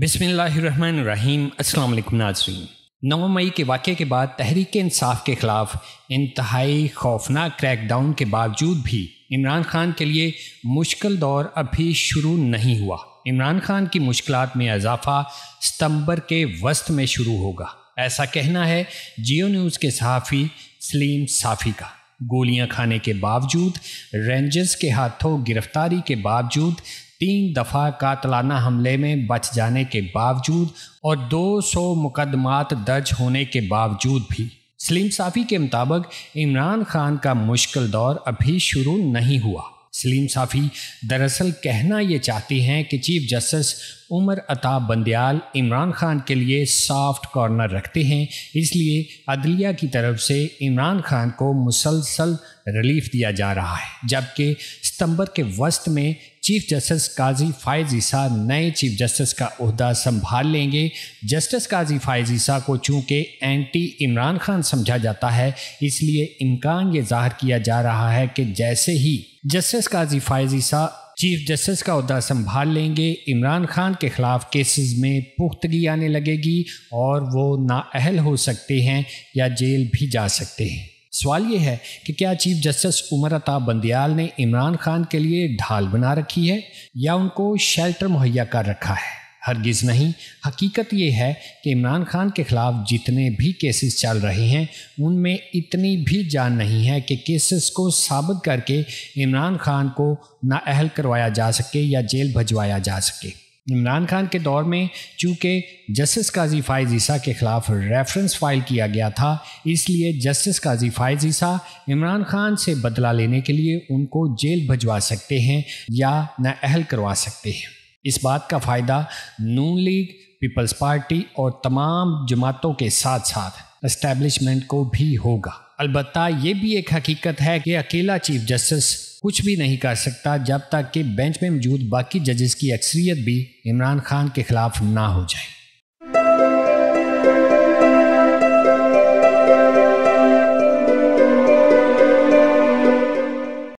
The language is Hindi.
बिसमीम असल नाजरीन नौ मई के वाक़े के बाद तहरीक इंसाफ के ख़िलाफ़ इंतहाई खौफनाक क्रैकडाउन के बावजूद भी इमरान खान के लिए मुश्किल दौर अभी शुरू नहीं हुआ इमरान खान की मुश्किल में इजाफा सितंबर के वस्त में शुरू होगा ऐसा कहना है जियो न्यूज़ के सहाफ़ी सलीम साफ़ी का गोलियां खाने के बावजूद रेंजर्स के हाथों गिरफ्तारी के बावजूद तीन दफ़ा कातलाना हमले में बच जाने के बावजूद और 200 मुकदमात दर्ज होने के बावजूद भी सलीम साफ़ी के मुताबिक इमरान खान का मुश्किल दौर अभी शुरू नहीं हुआ सलीम साफ़ी दरअसल कहना ये चाहती हैं कि चीफ जस्टिस उमर अता बंदयाल इमरान खान के लिए सॉफ्ट कॉर्नर रखते हैं इसलिए अदलिया की तरफ से इमरान खान को मुसलसल रिलीफ दिया जा रहा है जबकि सितंबर के वस्त में चीफ जस्टिस काजी फायज ईसा नए चीफ जस्टिस का अहदा संभाल लेंगे जस्टिस काजी फायज ईसा को चूँकि एंटी इमरान खान समझा जाता है इसलिए इम्कान ये जाहिर किया जा रहा है कि जैसे ही justice Qazi Faez Isa chief justice का अहदा संभाल लेंगे इमरान खान के ख़िलाफ़ केसेस में पुख्तगी आने लगेगी और वो नाअहल हो सकते हैं या जेल भी जा सकते हैं सवाल ये है कि क्या चीफ जस्टिस उमर अता बंदियाल ने इमरान खान के लिए ढाल बना रखी है या उनको शेल्टर मुहैया कर रखा है हरगिज़ नहीं हकीकत ये है कि इमरान खान के ख़िलाफ़ जितने भी केसेस चल रहे हैं उनमें इतनी भी जान नहीं है कि केसेस को साबित करके इमरान खान को नाअहल करवाया जा सके या जेल भजवाया जा सके इमरान खान के दौर में चूँकि जस्टिस काजी फायज ईसा के खिलाफ रेफरेंस फाइल किया गया था इसलिए जस्टिस काजी फायज ईसा इमरान खान से बदला लेने के लिए उनको जेल भजवा सकते हैं या नाअहल करवा सकते हैं इस बात का फ़ायदा नून लीग पीपल्स पार्टी और तमाम जमातों के साथ साथ इस्टेब्लिशमेंट को भी होगा अलबत् ये भी एक हकीकत है कि अकेला चीफ जस्टिस कुछ भी नहीं कर सकता जब तक कि बेंच में मौजूद बाकी जजेस की अक्सरियत भी इमरान खान के खिलाफ ना हो जाए